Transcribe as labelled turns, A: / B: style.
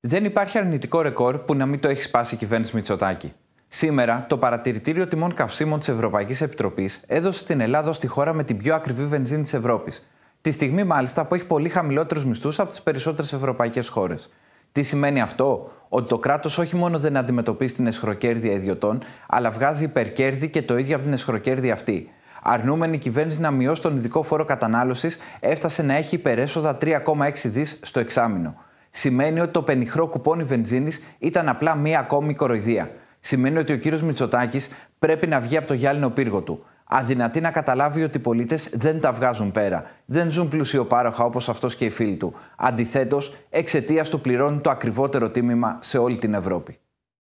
A: Δεν υπάρχει αρνητικό ρεκόρ που να μην το έχει σπάσει η κυβέρνηση Μητσοτάκη. Σήμερα, το Παρατηρητήριο Τιμών Καυσίμων της Ευρωπαϊκής Επιτροπής έδωσε την Ελλάδα στη χώρα με την πιο ακριβή βενζίνη της Ευρώπης. Τη στιγμή, μάλιστα, που έχει πολύ χαμηλότερους μισθούς από τις περισσότερες ευρωπαϊκές χώρες. Τι σημαίνει αυτό, ότι το κράτος όχι μόνο δεν αντιμετωπίζει την εσχροκέρδη ιδιωτών, αλλά βγάζει υπερκέρδη και το ίδιο από την εσχροκέρδη αυτή. Αρνούμενη η κυβέρνηση να μειώσει τον ειδικό φόρο κατανάλωσης, έφτασε να έχει υπερέσοδα 3,6 στο εξάμεινο σημαίνει ότι το πενιχρό κουπόνι βενζίνης ήταν απλά μία ακόμη κοροϊδία. Σημαίνει ότι ο κύριος Μητσοτάκης πρέπει να βγει από το γυάλινο πύργο του. Αδυνατεί να καταλάβει ότι οι πολίτες δεν τα βγάζουν πέρα. Δεν ζουν πλουσιοπάροχα όπως αυτός και οι φίλοι του. Αντιθέτως, εξαιτίας του πληρώνει το ακριβότερο τίμημα σε όλη την Ευρώπη.